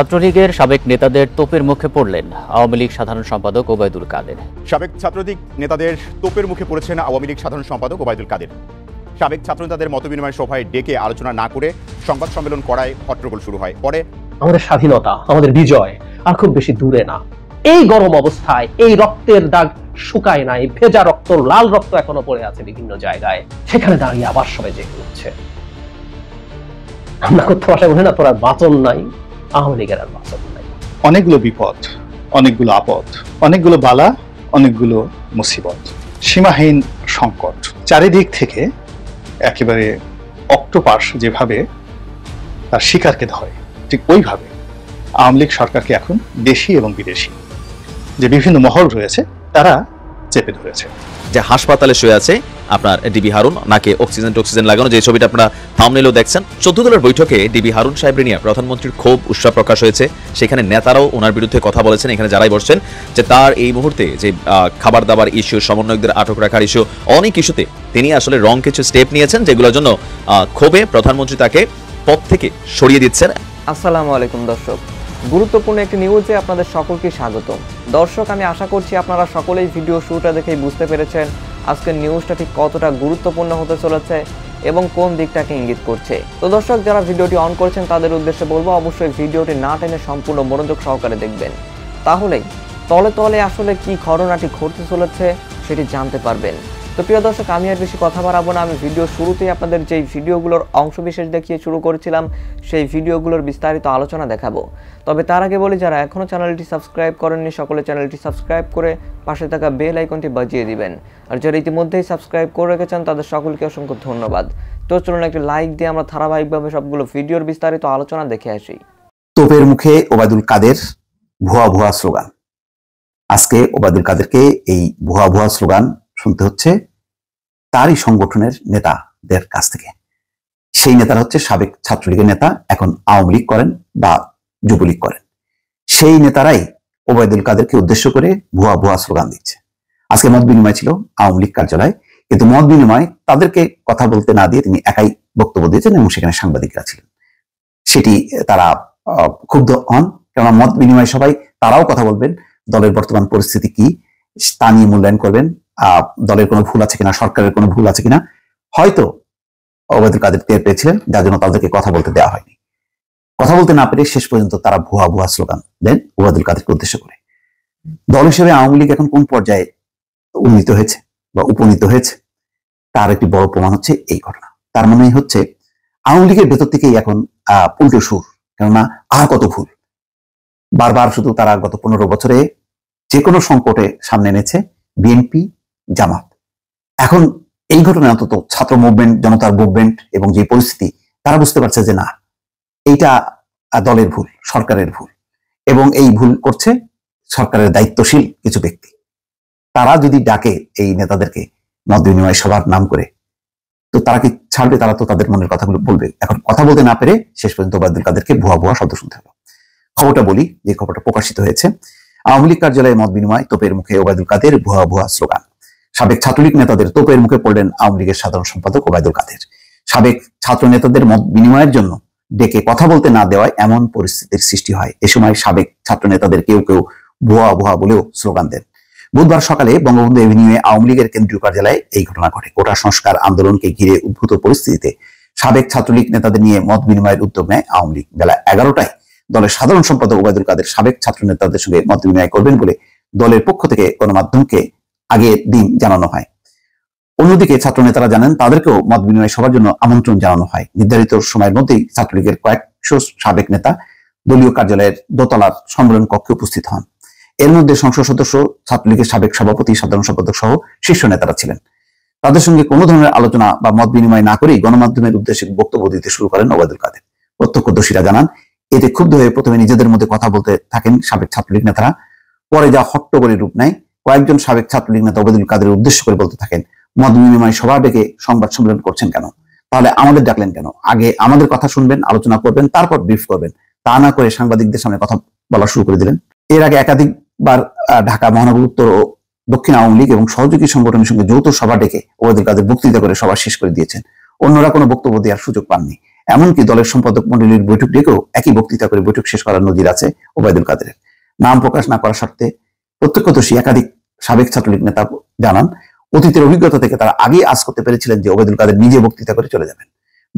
ছাত্রলীগের সাবেক নেতাদের তোপের মুখে পড়লেন আওয়ামী লীগ সাধারণ সম্পাদক ওবায়দুল কাদের সাবেক ছাত্রলীগ নেতাদের তোপের মুখে পড়েছেন আওয়ামী লীগ সাধারণ সম্পাদক ওবায়দুল কাদের সাবেক ছাত্র নেতাদের মতবিনিময় সভায় ডেকে আলোচনা না করে সংবাদ সম্মেলন করায় হট্টগোল শুরু হয় পরে আমাদের স্বাধীনতা আমাদের বিজয় আর খুব বেশি দূরে না এই গরম অবস্থায় এই রক্তের দাগ শুকায় নাই ভেজা রক্ত লাল রক্ত এখনো পড়ে আছে বিভিন্ন জায়গায় সেখানে দাঁড়িয়ে আবার সবাই জেগে উঠছে আমরা করতে ভাষায় বলি না তোর আর বাঁচন নাই আওয়ামী লীগের আর নাই অনেকগুলো বিপদ অনেকগুলো আপদ অনেকগুলো বালা অনেকগুলো মুসিবত সীমাহীন সংকট চারিদিক থেকে একেবারে অক্টোপাস যেভাবে তার শিকারকে ধরে ঠিক ওইভাবে আওয়ামী লীগ সরকারকে এখন দেশি এবং বিদেশি যে বিভিন্ন মহল রয়েছে তারা চেপে ধরেছে যে হাসপাতালে শুয়ে আছে আপনার ডিবি হারুন নাকে অক্সিজেন টক্সিজেন লাগানো যে ছবিটা আপনারা থামনেলেও দেখছেন চোদ্দ দলের বৈঠকে ডিবি হারুন সাহেব নিয়ে প্রধানমন্ত্রীর ক্ষোভ উৎসাহ প্রকাশ হয়েছে সেখানে নেতারাও ওনার বিরুদ্ধে কথা বলেছেন এখানে যারাই বসছেন যে তার এই মুহূর্তে যে খাবার দাবার ইস্যু সমন্বয়কদের আটক রাখার ইস্যু অনেক ইস্যুতে তিনি আসলে রং কিছু স্টেপ নিয়েছেন যেগুলোর জন্য ক্ষোভে প্রধানমন্ত্রী তাকে পথ থেকে সরিয়ে দিচ্ছেন আসসালামু আলাইকুম দর্শক গুরুত্বপূর্ণ একটি নিউজে আপনাদের সকলকে স্বাগত দর্শক আমি আশা করছি আপনারা সকলেই ভিডিও শুরুটা দেখেই বুঝতে পেরেছেন আজকের নিউজটা ঠিক কতটা গুরুত্বপূর্ণ হতে চলেছে এবং কোন দিকটাকে ইঙ্গিত করছে তো দর্শক যারা ভিডিওটি অন করছেন তাদের উদ্দেশ্যে বলবো অবশ্যই ভিডিওটি না টেনে সম্পূর্ণ মনোযোগ সহকারে দেখবেন তাহলে তলে তলে আসলে কি ঘটনাটি ঘটতে চলেছে সেটি জানতে পারবেন তো প্রিয় দর্শক আমি আর বেশি কথা বাড়াবো না আমি ভিডিও শুরুতেই আপনাদের যেই ভিডিওগুলোর অংশবিশেষ দেখিয়ে শুরু করেছিলাম সেই ভিডিওগুলোর বিস্তারিত আলোচনা দেখাবো তবে তার আগে বলি যারা এখনও চ্যানেলটি সাবস্ক্রাইব করেননি সকলে চ্যানেলটি সাবস্ক্রাইব করে পাশে থাকা বেল আইকনটি বাজিয়ে দিবেন আর যারা ইতিমধ্যেই সাবস্ক্রাইব করে রেখেছেন তাদের সকলকে অসংখ্য ধন্যবাদ তো চলুন একটি লাইক দিয়ে আমরা ধারাবাহিকভাবে সবগুলো ভিডিওর বিস্তারিত আলোচনা দেখে আসি তোপের মুখে ওবায়দুল কাদের ভুয়া ভুয়া স্লোগান আজকে ওবায়দুল কাদেরকে এই ভুয়া ভুয়া স্লোগান শুনতে হচ্ছে তারই সংগঠনের নেতাদের কাছ থেকে সেই নেতারা হচ্ছে সাবেক ছাত্রলীগের নেতা এখন আওয়ামী লীগ করেন বা যুবলীগ করেন সেই নেতারাই ওবায়দুল কাদেরকে উদ্দেশ্য করে ভুয়া ভুয়া স্লোগান দিচ্ছে আজকে মত বিনিময় ছিল আওয়ামী লীগ কার্যালয় কিন্তু মত বিনিময় তাদেরকে কথা বলতে না দিয়ে তিনি একাই বক্তব্য দিয়েছেন এবং সেখানে সাংবাদিকরা ছিলেন সেটি তারা ক্ষুব্ধ হন কেননা মত বিনিময় সবাই তারাও কথা বলবেন দলের বর্তমান পরিস্থিতি কি তা নিয়ে মূল্যায়ন করবেন দলের কোনো ভুল আছে কিনা সরকারের কোনো ভুল আছে কিনা হয়তো অবৈধ কাদের টের পেয়েছিলেন যার জন্য তাদেরকে কথা বলতে দেওয়া হয়নি কথা বলতে না পেরে শেষ পর্যন্ত তারা ভুয়া ভুয়া স্লোগান দেন ওবায়দুল কাদেরকে উদ্দেশ্য করে দল হিসেবে আওয়ামী লীগ এখন কোন পর্যায়ে উন্নীত হয়েছে বা উপনীত হয়েছে তার একটি বড় প্রমাণ হচ্ছে এই ঘটনা তার মানে হচ্ছে আওয়ামী লীগের ভেতর থেকেই এখন উল্টো সুর কেননা আর কত ভুল বারবার শুধু তারা গত পনেরো বছরে যে কোনো সংকটে সামনে এনেছে বিএনপি জামাত এখন এই ঘটনায় অন্তত ছাত্র মুভমেন্ট জনতার মুভমেন্ট এবং যে পরিস্থিতি তারা বুঝতে পারছে যে না এইটা দলের ভুল সরকারের ভুল এবং এই ভুল করছে সরকারের দায়িত্বশীল কিছু ব্যক্তি তারা যদি ডাকে এই নেতাদেরকে মত বিনিময় সভার নাম করে তো তারা কি ছাড়বে তারা তো তাদের মনের কথাগুলো বলবে এখন কথা বলতে না পেরে শেষ পর্যন্ত ওবায়দুল কাদেরকে ভুয়া ভুয়া শব্দ শুনতে হলো খবরটা বলি যে খবরটা প্রকাশিত হয়েছে আওয়ামী লীগ কার্যালয়ে মত বিনিময় তোপের মুখে ওবায়দুল কাদের ভুয়া ভুয়া স্লোগান সাবেক ছাত্রলীগ নেতাদের তোপের মুখে পড়লেন আওয়ামী লীগের সাধারণ সম্পাদক ওবায়দুল কাদের সাবেক ছাত্র নেতাদের মত বিনিময়ের জন্য ডেকে কথা বলতে না দেওয়ায় এমন পরিস্থিতির সৃষ্টি হয় এ সময় সাবেক ছাত্র নেতাদের কেউ কেউ ভুয়া ভুয়া বলেও স্লোগান দেন বুধবার সকালে বঙ্গবন্ধু এভিনিউয়ে আওয়ামী লীগের কেন্দ্রীয় কার্যালয়ে এই ঘটনা ঘটে কোটা সংস্কার আন্দোলনকে ঘিরে উদ্ভূত পরিস্থিতিতে সাবেক ছাত্রলীগ নেতাদের নিয়ে মত বিনিময়ের উদ্যোগ নেয় আওয়ামী লীগ বেলা এগারোটায় দলের সাধারণ সম্পাদক ওবায়দুল কাদের সাবেক ছাত্র নেতাদের সঙ্গে মত বিনিময় করবেন বলে দলের পক্ষ থেকে গণমাধ্যমকে আগে দিন জানানো হয় অন্যদিকে ছাত্র নেতারা জানেন তাদেরকেও মত বিনিময় সভার জন্য আমন্ত্রণ জানানো হয় নির্ধারিত সময়ের মধ্যেই ছাত্রলীগের কয়েকশো সাবেক নেতা দলীয় কার্যালয়ের দোতলার সম্মেলন কক্ষে উপস্থিত হন এর মধ্যে সংসদ সদস্য ছাত্রলীগের সাবেক সভাপতি সাধারণ সম্পাদক সহ শীর্ষ নেতারা ছিলেন তাদের সঙ্গে কোনো ধরনের আলোচনা বা মত বিনিময় না করেই গণমাধ্যমের উদ্দেশ্যে বক্তব্য দিতে শুরু করেন ওবায়দুল কাদের প্রত্যক্ষদর্শীরা জানান এতে ক্ষুব্ধ হয়ে প্রথমে নিজেদের মধ্যে কথা বলতে থাকেন সাবেক ছাত্রলীগ নেতারা পরে যা হট্টগোলের রূপ নেয় কয়েকজন সাবেক ছাত্রলীগ নেতা ওবেদুল কাদের উদ্দেশ্য করে বলতে থাকেন মত বিনিময় সভা ডেকে সংবাদ সম্মেলন করছেন কেন তাহলে আমাদের ডাকলেন কেন আগে আমাদের কথা শুনবেন আলোচনা করবেন তারপর ব্রিফ করবেন তা না করে সাংবাদিকদের সামনে কথা বলা শুরু করে দিলেন এর আগে একাধিকবার ঢাকা মহানগর উত্তর ও দক্ষিণ আওয়ামী লীগ এবং সহযোগী সংগঠনের সঙ্গে যৌথ সভা ডেকে ওদের কাদের বক্তৃতা করে সভা শেষ করে দিয়েছেন অন্যরা কোনো বক্তব্য দেওয়ার সুযোগ পাননি এমনকি দলের সম্পাদক মন্ডলীর বৈঠক ডেকেও একই বক্তৃতা করে বৈঠক শেষ করার নজির আছে ওবায়দুল কাদের নাম প্রকাশ না করার শর্তে প্রত্যক্ষদর্শী একাধিক সাবেক ছাত্রলীগ নেতা জানান অতীতের অভিজ্ঞতা থেকে তারা আগেই আজ করতে পেরেছিলেন যে ওবেদুল কাদের নিজে বক্তৃতা করে চলে যাবেন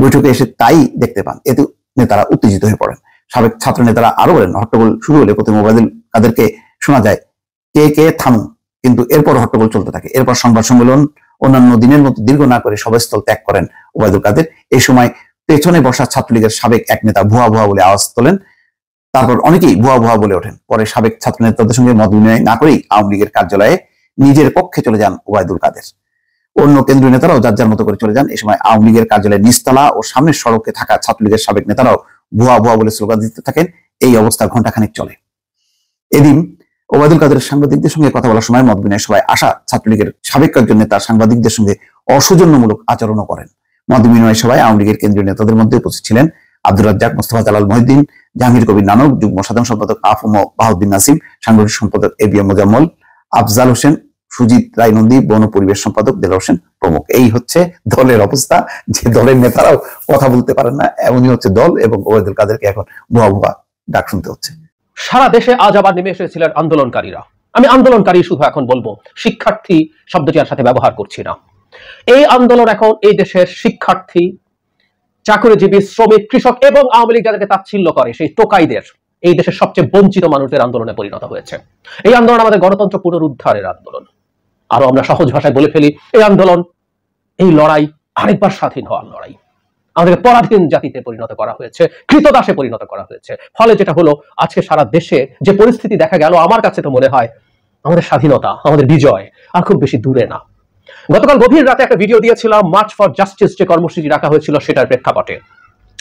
বৈঠকে এসে তাই দেখতে পান এতে নেতারা উত্তেজিত হয়ে পড়েন সাবেক ছাত্র নেতারা আরো বলেন হট্টগোল শুরু হলে প্রথমে ওবায়দুল কাদেরকে শোনা যায় কে কে থামু কিন্তু এরপর হট্টগোল চলতে থাকে এরপর সংবাদ সম্মেলন অন্যান্য দিনের মতো দীর্ঘ না করে সভাস্থল ত্যাগ করেন ওবায়দুল কাদের এই সময় পেছনে বসা ছাত্রলীগের সাবেক এক নেতা ভুয়া ভুয়া বলে আওয়াজ তোলেন তারপর অনেকেই ভুয়া ভুয়া বলে ওঠেন পরে সাবেক ছাত্র নেতাদের সঙ্গে মত বিনিময় না করেই আওয়ামী লীগের কার্যালয়ে নিজের পক্ষে চলে যান ওবায়দুল কাদের অন্য কেন্দ্রীয় নেতারাও যার যার মতো করে চলে যান এ সময় আওয়ামী লীগের কার্যালয়ের নিস্তলা ও সামনের সড়কে থাকা ছাত্রলীগের সাবেক নেতারাও ভুয়া ভুয়া বলে স্লোগান দিতে থাকেন এই অবস্থা ঘন্টাখানেক চলে এদিন ওবায়দুল কাদের সাংবাদিকদের সঙ্গে কথা বলার সময় মত বিনয় সবাই আসা ছাত্রলীগের সাবেক কয়েকজন নেতা সাংবাদিকদের সঙ্গে অসৌজন্যমূলক আচরণও করেন মত বিনিময় সভায় আওয়ামী লীগের কেন্দ্রীয় নেতাদের মধ্যে উপস্থিত ছিলেন আব্দুল রাজ্জাক মোস্তফা জালাল মহিদ্দিন জাহাঙ্গীর কবির নানক যুগ্ম সাধারণ সম্পাদক আফম বাহুদ্দিন নাসিম সাংগঠনিক সম্পাদক A B M Mozammel Afzal Hossain Sujit Raynandi বন পরিবেশ সম্পাদক দেলা হোসেন প্রমুখ এই হচ্ছে দলের অবস্থা যে দলের নেতারাও কথা বলতে পারেন না এমনই হচ্ছে দল এবং ওবায়দুল কাদেরকে এখন ভুয়া ভুয়া ডাক শুনতে হচ্ছে সারা দেশে আজ আবার নেমে এসেছিলেন আন্দোলনকারীরা আমি আন্দোলনকারী শুধু এখন বলবো শিক্ষার্থী শব্দটি আর সাথে ব্যবহার করছি না এই আন্দোলন এখন এই দেশের শিক্ষার্থী চাকরিজীবী শ্রমিক কৃষক এবং আওয়ামী লীগ যাদেরকে তাচ্ছিল্য করে সেই টোকাইদের এই দেশের সবচেয়ে বঞ্চিত মানুষদের আন্দোলনে পরিণত হয়েছে এই আন্দোলন আমাদের গণতন্ত্র পুনরুদ্ধারের আন্দোলন আরো আমরা সহজ ভাষায় বলে ফেলি এই আন্দোলন এই লড়াই আরেকবার স্বাধীন হওয়ার লড়াই আমাদেরকে পরাধীন জাতিতে পরিণত করা হয়েছে কৃতদাসে পরিণত করা হয়েছে ফলে যেটা হলো আজকে সারা দেশে যে পরিস্থিতি দেখা গেল আমার কাছে তো মনে হয় আমাদের স্বাধীনতা আমাদের বিজয় আর খুব বেশি দূরে না গতকাল গভীর রাতে একটা ভিডিও দিয়েছিলাম মার্চ ফর জাস্টিস যে কর্মসূচি রাখা হয়েছিল সেটার প্রেক্ষাপটে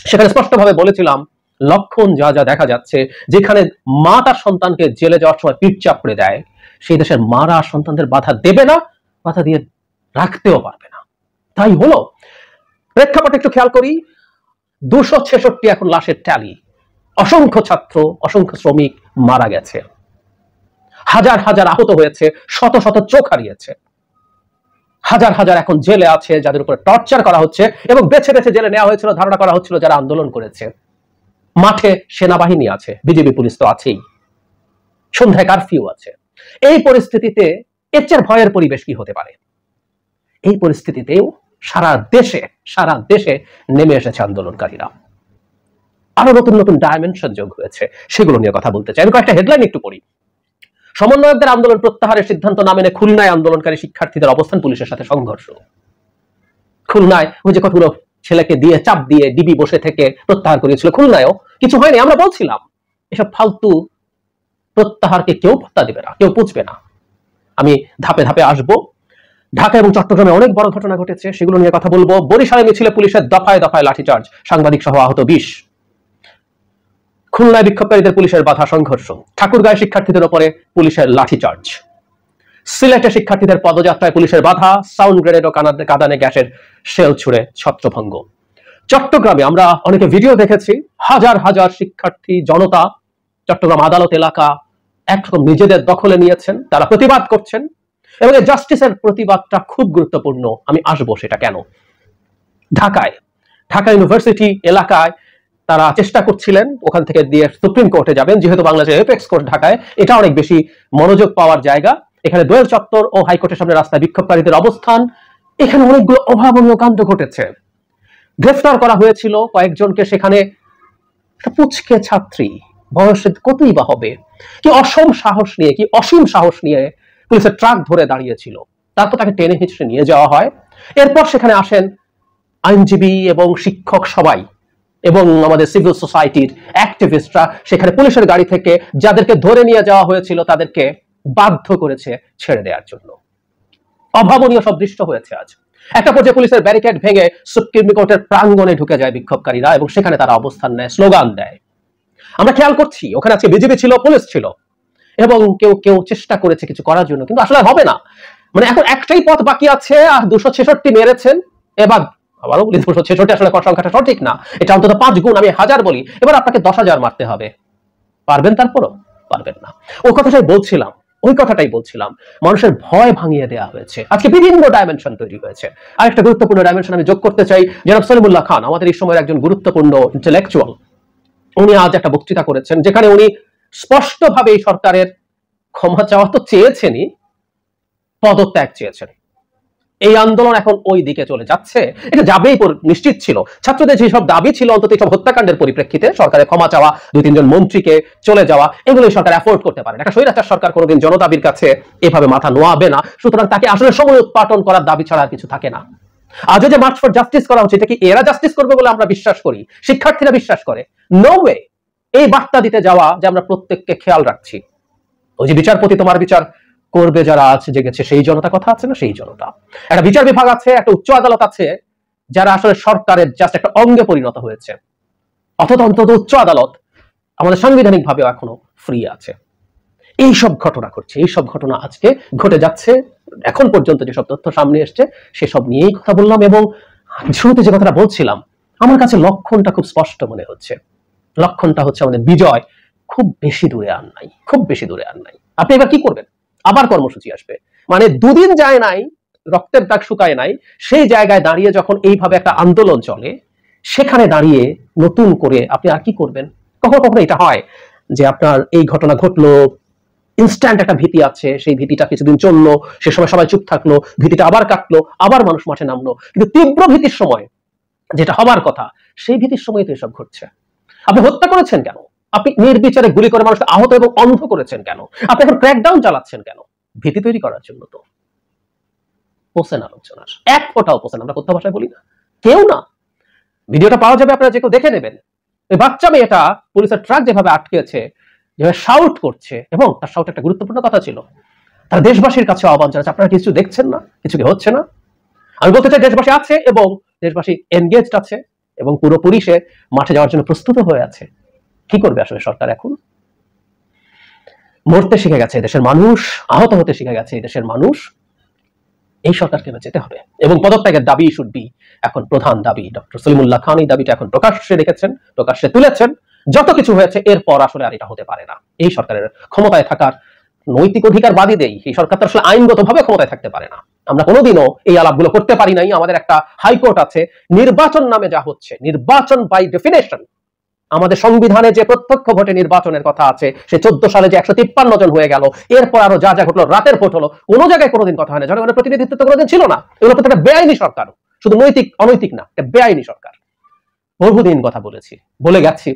সেখানে স্পষ্টভাবে বলেছিলাম লক্ষণ যা যা দেখা যাচ্ছে যেখানে মা তার সন্তানকে জেলে যাওয়ার সময় পিঠ করে দেয় সেই দেশের মারা সন্তানদের বাধা দেবে না বাধা দিয়ে রাখতেও পারবে না তাই হলো প্রেক্ষাপটে একটু খেয়াল করি দুশো ছেষট্টি এখন লাশের ট্যালি অসংখ্য ছাত্র অসংখ্য শ্রমিক মারা গেছে হাজার হাজার আহত হয়েছে শত শত চোখ হারিয়েছে হাজার হাজার এখন জেলে আছে যাদের উপরে টর্চার করা হচ্ছে এবং বেছে বেছে জেলে নেওয়া হয়েছিল ধারণা করা হচ্ছিল যারা আন্দোলন করেছে মাঠে সেনাবাহিনী আছে বিজেপি পুলিশ তো আছেই সন্ধ্যায় কারফিউ আছে এই পরিস্থিতিতে এর ভয়ের পরিবেশ কি হতে পারে এই পরিস্থিতিতেও সারা দেশে সারা দেশে নেমে এসেছে আন্দোলনকারীরা আরো নতুন নতুন ডায়মেনশন যোগ হয়েছে সেগুলো নিয়ে কথা বলতে চাই আমি কয়েকটা হেডলাইন একটু পড়ি সমন্বয়কদের আন্দোলন প্রত্যাহারের সিদ্ধান্ত না মেনে খুলনায় আন্দোলনকারী শিক্ষার্থীদের অবস্থান পুলিশের সাথে সংঘর্ষ খুলনায় ওই যে কতগুলো ছেলেকে দিয়ে চাপ দিয়ে ডিবি বসে থেকে প্রত্যাহার করেছিল খুলনায়ও কিছু হয়নি আমরা বলছিলাম এসব ফালতু প্রত্যাহারকে কেউ পাত্তা দেবে না কেউ পুঁছবে না আমি ধাপে ধাপে আসব ঢাকা এবং চট্টগ্রামে অনেক বড় ঘটনা ঘটেছে সেগুলো নিয়ে কথা বলবো বরিশালে মিছিলে পুলিশের দফায় দফায় লাঠিচার্জ সাংবাদিক সহ আহত বিশ খুলনায় বিক্ষোভকারীদের পুলিশের বাধা সংঘর্ষ ঠাকুরগাঁয় শিক্ষার্থীদের ওপরে পুলিশের লাঠিচার্জ সিলেটে শিক্ষার্থীদের পদযাত্রায় পুলিশের বাধা সাউন্ড গ্রেনেড ও কাদানে গ্যাসের শেল ছুড়ে ছত্রভঙ্গ চট্টগ্রামে আমরা অনেকে ভিডিও দেখেছি হাজার হাজার শিক্ষার্থী জনতা চট্টগ্রাম আদালত এলাকা একরকম নিজেদের দখলে নিয়েছেন তারা প্রতিবাদ করছেন এবং এই জাস্টিসের প্রতিবাদটা খুব গুরুত্বপূর্ণ আমি আসবো সেটা কেন ঢাকায় ঢাকা ইউনিভার্সিটি এলাকায় তারা চেষ্টা করছিলেন ওখান থেকে দিয়ে সুপ্রিম কোর্টে যাবেন যেহেতু বাংলাদেশের এপেক্স কোর্ট ঢাকায় এটা অনেক বেশি মনোযোগ পাওয়ার জায়গা এখানে দোয়েল চত্বর ও হাইকোর্টের সামনে রাস্তায় বিক্ষোভকারীদের অবস্থান এখানে অনেকগুলো অভাবনীয় কাণ্ড ঘটেছে গ্রেফতার করা হয়েছিল কয়েকজনকে সেখানে পুচকে ছাত্রী বয়স কতই বা হবে কি অসম সাহস নিয়ে কি অসীম সাহস নিয়ে পুলিশের ট্রাক ধরে দাঁড়িয়েছিল তারপর তাকে টেনে হিঁচড়ে নিয়ে যাওয়া হয় এরপর সেখানে আসেন আইনজীবী এবং শিক্ষক সবাই এবং আমাদের সিভিল সোসাইটির অ্যাক্টিভিস্টরা সেখানে পুলিশের গাড়ি থেকে যাদেরকে ধরে নিয়ে যাওয়া হয়েছিল তাদেরকে বাধ্য করেছে ছেড়ে দেওয়ার জন্য অভাবনীয় সব দৃশ্য হয়েছে আজ একটা পর্যায়ে পুলিশের ব্যারিকেড ভেঙে সুপ্রিম কোর্টের প্রাঙ্গণে ঢুকে যায় বিক্ষোভকারীরা এবং সেখানে তারা অবস্থান নেয় স্লোগান দেয় আমরা খেয়াল করছি ওখানে আজকে বিজেপি ছিল পুলিশ ছিল এবং কেউ কেউ চেষ্টা করেছে কিছু করার জন্য কিন্তু আসলে হবে না মানে এখন একটাই পথ বাকি আছে আর দুশো ছেষট্টি মেরেছেন এবার আবারও বলি ছেষট্টি আসলে সংখ্যাটা সঠিক না এটা অন্তত পাঁচ গুণ আমি হাজার বলি এবার আপনাকে দশ হাজার মারতে হবে পারবেন তারপরও পারবেন না ওই কথাটাই বলছিলাম ওই কথাটাই বলছিলাম মানুষের ভয় ভাঙিয়ে দেওয়া হয়েছে আজকে বিভিন্ন ডাইমেনশন তৈরি হয়েছে একটা গুরুত্বপূর্ণ ডাইমেনশন আমি যোগ করতে চাই জনাব সলিমুল্লাহ খান আমাদের এই সময়ের একজন গুরুত্বপূর্ণ ইন্টেলেকচুয়াল উনি আজ একটা বক্তৃতা করেছেন যেখানে উনি স্পষ্টভাবে এই সরকারের ক্ষমা চাওয়া তো চেয়েছেনই পদত্যাগ চেয়েছেন এই আন্দোলন এখন ওই দিকে চলে যাচ্ছে এটা যাবেই নিশ্চিত ছিল ছাত্রদের যেসব দাবি ছিল অন্তত এইসব হত্যাকাণ্ডের পরিপ্রেক্ষিতে সরকারের ক্ষমা চাওয়া দুই তিনজন মন্ত্রীকে চলে যাওয়া এগুলো সরকার অ্যাফোর্ড করতে পারে একটা স্বৈরাচার সরকার কোনোদিন জনদাবির কাছে এভাবে মাথা নোয়াবে না সুতরাং তাকে আসলে সময় উৎপাদন করার দাবি ছাড়া আর কিছু থাকে না আজও যে মার্চ ফর জাস্টিস করা হচ্ছে এটা কি এরা জাস্টিস করবে বলে আমরা বিশ্বাস করি শিক্ষার্থীরা বিশ্বাস করে নো ওয়ে এই বার্তা দিতে যাওয়া যে আমরা প্রত্যেককে খেয়াল রাখছি ওই যে বিচারপতি তোমার বিচার করবে যারা আজ জেগেছে সেই জনতা কথা আছে না সেই জনতা একটা বিচার বিভাগ আছে একটা উচ্চ আদালত আছে যারা আসলে সরকারের জাস্ট একটা অঙ্গে পরিণত হয়েছে অথচ অন্তত উচ্চ আদালত আমাদের সাংবিধানিক ভাবে এখনো ফ্রি আছে এই সব ঘটনা ঘটছে এই সব ঘটনা আজকে ঘটে যাচ্ছে এখন পর্যন্ত যেসব তথ্য সামনে এসছে সেসব নিয়েই কথা বললাম এবং শুরুতে যে কথাটা বলছিলাম আমার কাছে লক্ষণটা খুব স্পষ্ট মনে হচ্ছে লক্ষণটা হচ্ছে আমাদের বিজয় খুব বেশি দূরে আর নাই খুব বেশি দূরে আর নাই আপনি এবার কি করবেন আবার কর্মসূচি আসবে মানে দুদিন যায় নাই রক্তের দাগ শুকায় নাই সেই জায়গায় দাঁড়িয়ে যখন এইভাবে একটা আন্দোলন চলে সেখানে দাঁড়িয়ে নতুন করে আপনি আর কি করবেন কখনো কখনো এটা হয় যে আপনার এই ঘটনা ঘটলো ইনস্ট্যান্ট একটা ভীতি আছে সেই ভীতিটা কিছুদিন চললো সে সময় সবাই চুপ থাকলো ভীতিটা আবার কাটলো আবার মানুষ মাঠে নামলো কিন্তু তীব্র ভীতির সময় যেটা হবার কথা সেই ভীতির সময় তো এসব ঘটছে আপনি হত্যা করেছেন কেন আপনি নির্বিচারে গুলি করে মানুষকে আহত এবং অন্ধ করেছেন কেন আপনি এখন ক্র্যাকডাউন চালাচ্ছেন কেন ভীতি তৈরি করার জন্য তো পোষেন আলোচনার এক ফোটাও পোষেন আমরা কথ্য ভাষায় বলি না কেউ না ভিডিওটা পাওয়া যাবে আপনারা যে কেউ দেখে নেবেন ওই বাচ্চা মেয়েটা পুলিশের ট্রাক যেভাবে আটকেছে যেভাবে শাউট করছে এবং তার শাউট একটা গুরুত্বপূর্ণ কথা ছিল তারা দেশবাসীর কাছে আহ্বান জানাচ্ছে আপনারা কিছু দেখছেন না কিছু কি হচ্ছে না আমি বলতে চাই দেশবাসী আছে এবং দেশবাসী এনগেজড আছে এবং পুরো পুলিশে মাঠে যাওয়ার জন্য প্রস্তুত হয়ে আছে কি করবে আসলে সরকার এখন মরতে শিখে গেছে দেশের মানুষ আহত হতে শিখে গেছে দেশের মানুষ এই সরকারকে যেতে হবে এবং পদত্যাগের দাবি শুড বি এখন প্রধান দাবি ডক্টর সলিমুল্লাহ খান এই দাবিটা এখন প্রকাশ্যে রেখেছেন প্রকাশ্যে তুলেছেন যত কিছু হয়েছে এরপর আসলে আর এটা হতে পারে না এই সরকারের ক্ষমতায় থাকার নৈতিক অধিকার বাদী দেই এই সরকার তো আসলে আইনগত ভাবে ক্ষমতায় থাকতে পারে না আমরা কোনোদিনও এই আলাপগুলো করতে পারি নাই আমাদের একটা হাইকোর্ট আছে নির্বাচন নামে যা হচ্ছে নির্বাচন বাই ডেফিনেশন আমাদের সংবিধানে যে প্রত্যক্ষ ভোটে নির্বাচনের কথা আছে সে চোদ্দ সালে যে একশো তিপ্পান্ন জন হয়ে গেল এরপর আরো যা যা ঘটলো রাতের ভোট হলো কোনো জায়গায় কোনোদিন কথা হয় না জনগণের প্রতিনিধিত্ব তো কোনোদিন ছিল না এগুলো একটা বেআইনি সরকার শুধু নৈতিক অনৈতিক না এটা বেআইনি সরকার বহুদিন কথা বলেছি বলে গেছি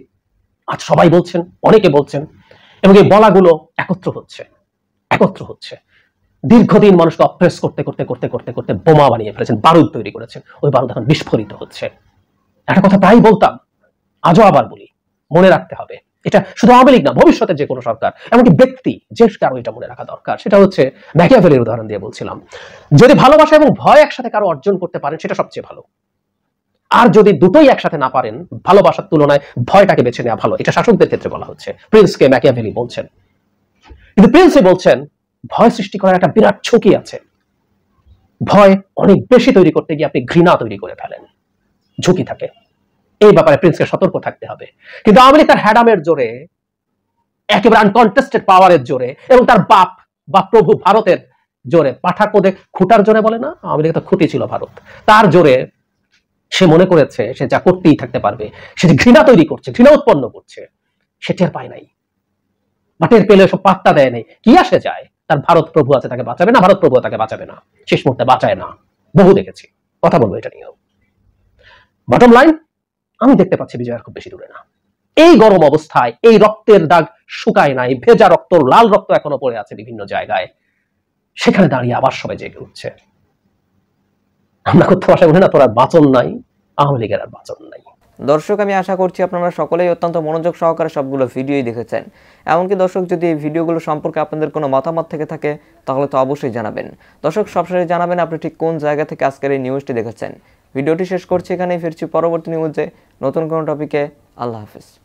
আজ সবাই বলছেন অনেকে বলছেন এবং এই বলাগুলো একত্র হচ্ছে একত্র হচ্ছে দীর্ঘদিন মানুষকে অপ্রেস করতে করতে করতে করতে করতে বোমা বানিয়ে ফেলেছেন বারুদ তৈরি করেছেন ওই বারুদ এখন বিস্ফোরিত হচ্ছে একটা কথা প্রায় বলতাম আজও আবার বলি মনে রাখতে হবে এটা শুধু আওয়ামী লীগ না ভবিষ্যতের যে কোনো সরকার এমনকি ব্যক্তি যে কারো এটা মনে রাখা দরকার সেটা হচ্ছে ম্যাকিয়াভেলের উদাহরণ দিয়ে বলছিলাম যদি ভালোবাসা এবং ভয় একসাথে কারো অর্জন করতে পারেন সেটা সবচেয়ে ভালো আর যদি দুটোই একসাথে না পারেন ভালোবাসার তুলনায় ভয়টাকে বেছে নেওয়া ভালো এটা শাসকদের ক্ষেত্রে বলা হচ্ছে প্রিন্সকে ম্যাকিয়াভেলি বলছেন কিন্তু প্রিন্সে বলছেন ভয় সৃষ্টি করার একটা বিরাট ঝুঁকি আছে ভয় অনেক বেশি তৈরি করতে গিয়ে আপনি ঘৃণা তৈরি করে ফেলেন ঝুঁকি থাকে এই ব্যাপারে প্রিন্সকে সতর্ক থাকতে হবে কিন্তু আমেরিকার হ্যাডামের জোরে একেবারে আনকনটেস্টেড পাওয়ারের জোরে এবং তার বাপ বা প্রভু ভারতের জোরে পাঠা কোদে খুঁটার জোরে বলে না আমেরিকা তো খুঁটি ছিল ভারত তার জোরে সে মনে করেছে সে যা করতেই থাকতে পারবে সে যে ঘৃণা তৈরি করছে ঘৃণা উৎপন্ন করছে সে টের পায় নাই বা টের পেলে সব পাত্তা দেয় নাই কি আসে যায় তার ভারত প্রভু আছে তাকে বাঁচাবে না ভারত প্রভু তাকে বাঁচাবে না শেষ মুহূর্তে বাঁচায় না বহু দেখেছি কথা বলবো এটা নিয়েও বটম লাইন আমি দেখতে পাচ্ছি বিজয় আর খুব বেশি দূরে না এই গরম অবস্থায় এই রক্তের দাগ শুকায় নাই ভেজা রক্ত লাল রক্ত এখনো পড়ে আছে বিভিন্ন জায়গায় সেখানে দাঁড়িয়ে আবার সবাই জেগে উঠছে আমরা কোথাও আশা করি না তোর আর বাঁচন নাই আওয়ামী লীগের আর বাঁচন নাই দর্শক আমি আশা করছি আপনারা সকলেই অত্যন্ত মনোযোগ সহকারে সবগুলো ভিডিওই দেখেছেন এমনকি দর্শক যদি এই ভিডিওগুলো সম্পর্কে আপনাদের কোনো মতামত থেকে থাকে তাহলে তো অবশ্যই জানাবেন দর্শক সবসময় জানাবেন আপনি ঠিক কোন জায়গা থেকে আজকের এই নিউজটি দেখেছেন ভিডিওটি শেষ করছি এখানেই ফিরছি পরবর্তী নিউজে নতুন কোনো টপিকে আল্লাহ হাফিজ